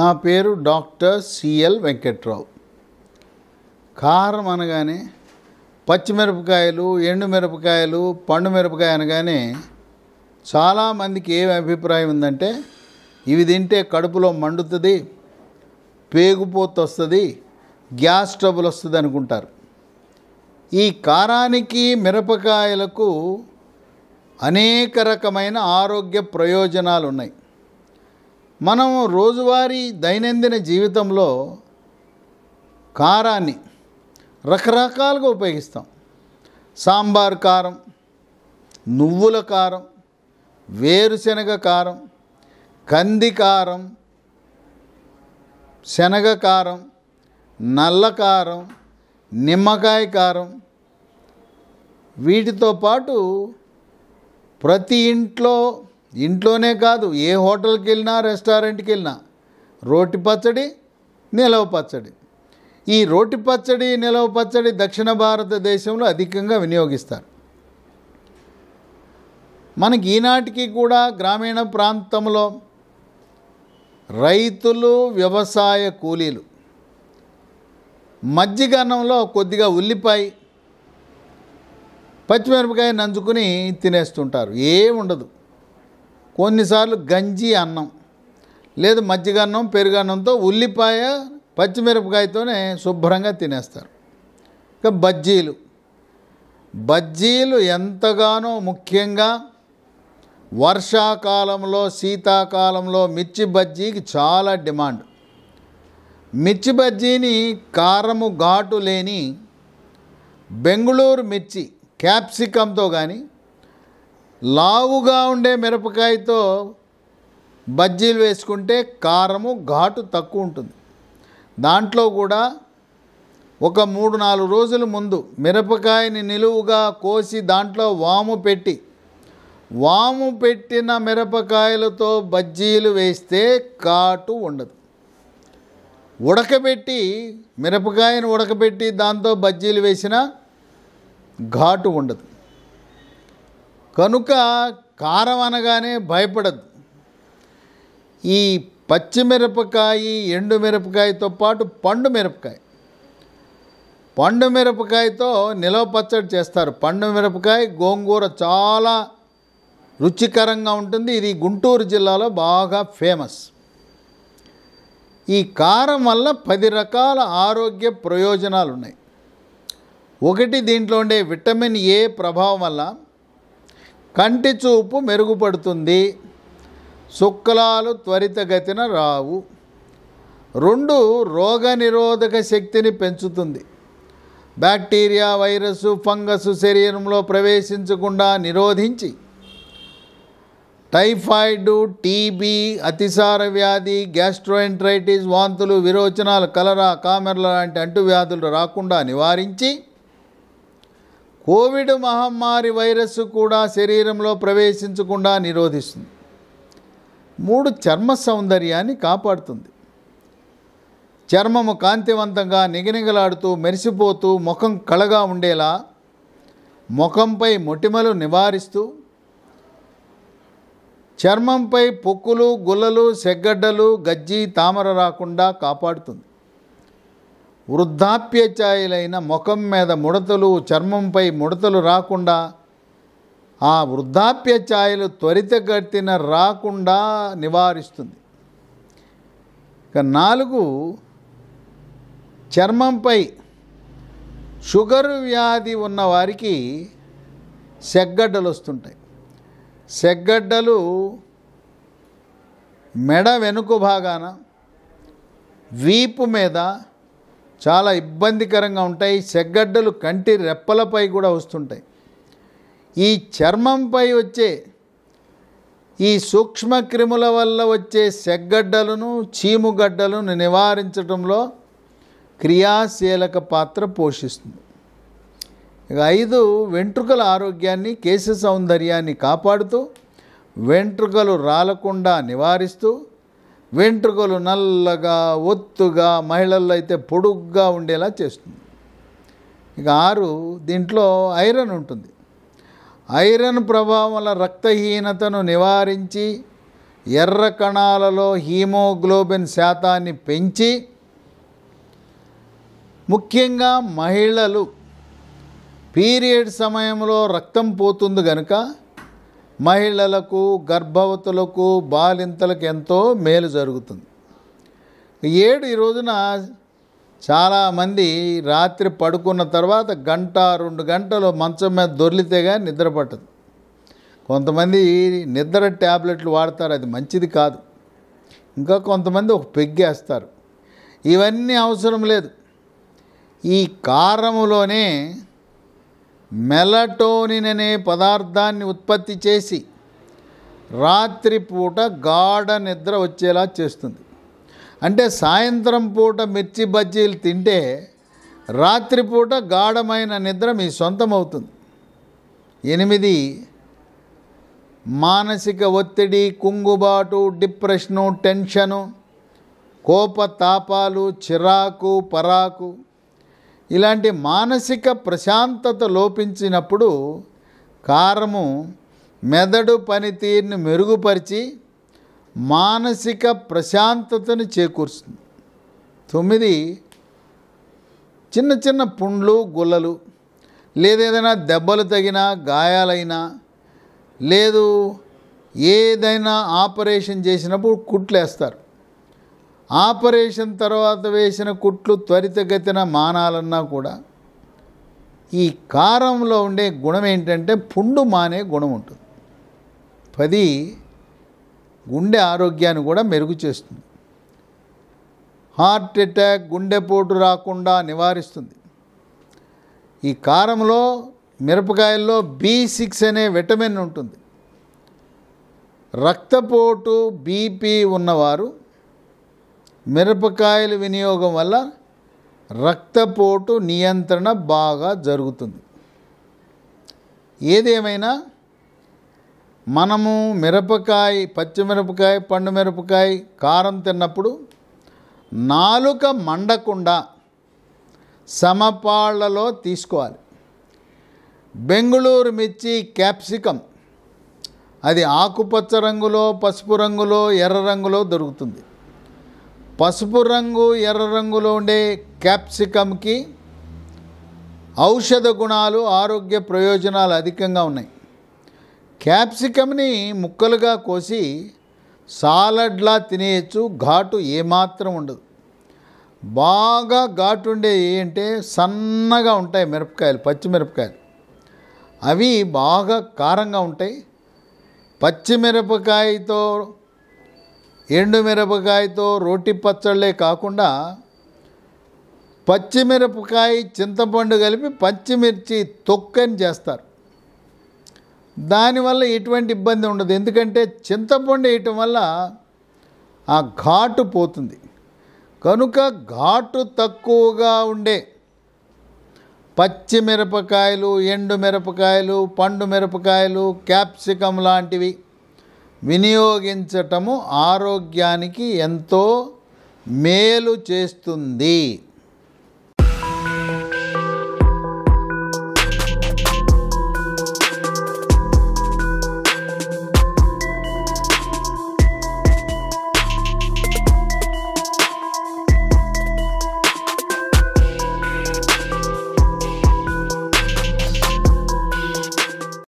నా పేరు doctor CL Venkatrao కారం అనగానే పచ్చిమిరపకాయలు ఎండుమిరపకాయలు పండు మిరపకాయ అనగానే చాలామందికి ఏ అభిప్రాయం ఉందంటే ఇవి తింటే కడుపులో మండుతుంది పేగుపోతొస్తుంది గ్యాస్ ట్రబుల్ వస్తుంది అనుకుంటారు ఈ కారానికి మిరపకాయలకు అనేక రకమైన ఆరోగ్య ప్రయోజనాలు ఉన్నాయి మనం రోజువారీ దైనందిన జీవితంలో కారాన్ని రకరకాలుగా ఉపయోగిస్తాం సాంబార్ కారం నువ్వుల కారం వేరుశనగ కారం కంది కారం శనగ కారం నల్ల కారం నిమ్మకాయ కారం వీటితో పాటు ప్రతి ఇంట్లో ఇంట్లోనే కాదు ఏ హోటల్కి వెళ్ళినా రెస్టారెంట్కి వెళ్ళినా రోటి పచ్చడి నిలవ పచ్చడి ఈ రోటి పచ్చడి నిలవ పచ్చడి దక్షిణ భారతదేశంలో అధికంగా వినియోగిస్తారు మనకి ఈనాటికి కూడా గ్రామీణ ప్రాంతంలో రైతులు వ్యవసాయ కూలీలు మజ్జిగన్నంలో కొద్దిగా ఉల్లిపాయ పచ్చిమిరపకాయ నంచుకుని తినేస్తుంటారు ఉండదు కొన్నిసార్లు గంజి అన్నం లేదు మజ్జిగన్నం పెరుగన్నంతో ఉల్లిపాయ పచ్చిమిరపకాయతోనే శుభ్రంగా తినేస్తారు ఇక బజ్జీలు బజ్జీలు ఎంతగానో ముఖ్యంగా వర్షాకాలంలో శీతాకాలంలో మిర్చి బజ్జీకి చాలా డిమాండ్ మిర్చి బజ్జీని కారము ఘాటు లేని బెంగుళూరు మిర్చి క్యాప్సికంతో కానీ లావుగా ఉండే మిరపకాయతో బజ్జీలు వేసుకుంటే కారము ఘాటు తక్కువ ఉంటుంది దాంట్లో కూడా ఒక మూడు నాలుగు రోజుల ముందు మిరపకాయని నిలువుగా కోసి దాంట్లో వాము పెట్టి వాము పెట్టిన మిరపకాయలతో బజ్జీలు వేస్తే కాటు ఉండదు ఉడకబెట్టి మిరపకాయను ఉడకబెట్టి దాంతో బజ్జీలు వేసిన ఘాటు ఉండదు కనుక కారం అనగానే భయపడదు ఈ పచ్చిమిరపకాయ ఎండు మిరపకాయతో పాటు పండు మిరపకాయ పండు మిరపకాయతో నిలవ పచ్చడి చేస్తారు పండు మిరపకాయ గోంగూర చాలా రుచికరంగా ఉంటుంది ఇది గుంటూరు జిల్లాలో బాగా ఫేమస్ ఈ కారం వల్ల పది రకాల ఆరోగ్య ప్రయోజనాలు ఉన్నాయి ఒకటి దీంట్లో ఉండే విటమిన్ ఏ ప్రభావం వల్ల కంటి చూపు మెరుగుపడుతుంది శుక్లాలు త్వరితగతిన రావు రెండు రోగనిరోధక శక్తిని పెంచుతుంది బ్యాక్టీరియా వైరస్ ఫంగస్ శరీరంలో ప్రవేశించకుండా నిరోధించి టైఫాయిడ్ టీబీ అతిసార వ్యాధి గ్యాస్ట్రోఎంట్రైటిస్ వాంతులు విరోచనాలు కలరా కామెర్ల లాంటి అంటువ్యాధులు రాకుండా నివారించి కోవిడ్ మహమ్మారి వైరస్ కూడా శరీరంలో ప్రవేశించకుండా నిరోధిస్తుంది మూడు చర్మ సౌందర్యాన్ని కాపాడుతుంది చర్మము కాంతివంతంగా నిగనిగలాడుతూ మెరిసిపోతూ ముఖం కళగా ఉండేలా ముఖంపై మొటిమలు నివారిస్తూ చర్మంపై పొక్కులు గుల్లలు సెగ్గడ్డలు గజ్జి తామర రాకుండా కాపాడుతుంది వృద్ధాప్య ఛాయలైన ముఖం మీద ముడతలు చర్మంపై ముడతలు రాకుండా ఆ వృద్ధాప్య త్వరిత త్వరితగతిన రాకుండా నివారిస్తుంది ఇక నాలుగు చర్మంపై షుగర్ వ్యాధి ఉన్నవారికి సెగ్గడ్డలు వస్తుంటాయి సెగ్గడ్డలు మెడ వెనుక భాగాన వీపు మీద చాలా ఇబ్బందికరంగా ఉంటాయి సెగ్గడ్డలు కంటి రెప్పలపై కూడా వస్తుంటాయి ఈ చర్మంపై వచ్చే ఈ సూక్ష్మక్రిముల వల్ల వచ్చే సెగ్గడ్డలను చీముగడ్డలను నివారించడంలో క్రియాశీలక పాత్ర పోషిస్తుంది ఇక ఐదు వెంట్రుకల ఆరోగ్యాన్ని కేశ సౌందర్యాన్ని కాపాడుతూ వెంట్రుకలు రాలకుండా నివారిస్తూ వెంట్రుకలు నల్లగా ఒత్తుగా మహిళల్లో అయితే పొడుగ్గా ఉండేలా చేస్తుంది ఇక ఆరు దీంట్లో ఐరన్ ఉంటుంది ఐరన్ ప్రభావం రక్తహీనతను నివారించి ఎర్ర కణాలలో హీమోగ్లోబిన్ శాతాన్ని పెంచి ముఖ్యంగా మహిళలు పీరియడ్ సమయంలో రక్తం పోతుంది కనుక మహిళలకు గర్భవతులకు బాలింతలకు ఎంతో మేలు జరుగుతుంది ఏడు ఈ రోజున చాలామంది రాత్రి పడుకున్న తర్వాత గంట రెండు గంటలు మంచం మీద దొర్లితే కానీ నిద్ర పట్టదు కొంతమంది నిద్ర ట్యాబ్లెట్లు వాడతారు అది మంచిది కాదు ఇంకా కొంతమంది ఒక పెగ్గేస్తారు ఇవన్నీ అవసరం లేదు ఈ కారములోనే మెలటోనిన్ అనే పదార్థాన్ని ఉత్పత్తి చేసి రాత్రిపూట గాఢ నిద్ర వచ్చేలా చేస్తుంది అంటే సాయంత్రం పూట మిర్చి బజ్జీలు తింటే రాత్రిపూట గాఢమైన నిద్ర మీ సొంతమవుతుంది ఎనిమిది మానసిక ఒత్తిడి కుంగుబాటు డిప్రెషను టెన్షను కోపతాపాలు చిరాకు పరాకు ఇలాంటి మానసిక ప్రశాంతత లోపించినప్పుడు కారము మెదడు పనితీరుని మెరుగుపరిచి మానసిక ప్రశాంతతను చేకూరుస్తుంది తొమ్మిది చిన్న చిన్న పుండ్లు గుల్లలు లేదేదైనా దెబ్బలు తగినా గాయాలైనా లేదు ఏదైనా ఆపరేషన్ చేసినప్పుడు కుట్లేస్తారు ఆపరేషన్ తర్వాత వేసిన కుట్లు త్వరితగతిన మానాలన్నా కూడా ఈ కారంలో ఉండే గుణం ఏంటంటే పుండు మానే గుణం ఉంటుంది పది గుండె ఆరోగ్యాన్ని కూడా మెరుగు చేస్తుంది హార్ట్ అటాక్ గుండెపోటు రాకుండా నివారిస్తుంది ఈ కారంలో మిరపకాయల్లో బీ సిక్స్ అనే విటమిన్ ఉంటుంది రక్తపోటు బీపీ ఉన్నవారు మిరపకాయల వినియోగం వల్ల రక్తపోటు నియంత్రణ బాగా జరుగుతుంది ఏదేమైనా మనము మిరపకాయ పచ్చిమిరపకాయ పండు మిరపకాయ కారం తిన్నప్పుడు నాలుక మండకుండా సమపాళ్లలో తీసుకోవాలి బెంగుళూరు మిర్చి క్యాప్సికం అది ఆకుపచ్చ రంగులో పసుపు రంగులో ఎర్ర రంగులో దొరుకుతుంది పసుపు రంగు ఎర్ర రంగులో ఉండే క్యాప్సికమ్కి ఔషధ గుణాలు ఆరోగ్య ప్రయోజనాలు అధికంగా ఉన్నాయి క్యాప్సికమ్ని ముక్కలుగా కోసి సాలడ్లా తినేయచ్చు ఘాటు ఏమాత్రం ఉండదు బాగా ఘాటు ఉండే అంటే సన్నగా ఉంటాయి మిరపకాయలు పచ్చిమిరపకాయలు అవి బాగా కారంగా ఉంటాయి పచ్చిమిరపకాయతో ఎండుమిరపకాయతో రోటి పచ్చళ్ళే కాకుండా పచ్చిమిరపకాయ చింతపండు కలిపి పచ్చిమిర్చి తొక్కని చేస్తారు దానివల్ల ఎటువంటి ఇబ్బంది ఉండదు ఎందుకంటే చింతపండు వేయటం వల్ల ఆ ఘాటు పోతుంది కనుక ఘాటు తక్కువగా ఉండే పచ్చిమిరపకాయలు ఎండు మిరపకాయలు పండు మిరపకాయలు క్యాప్సికం లాంటివి వినియోగించటము ఆరోగ్యానికి ఎంతో మేలు చేస్తుంది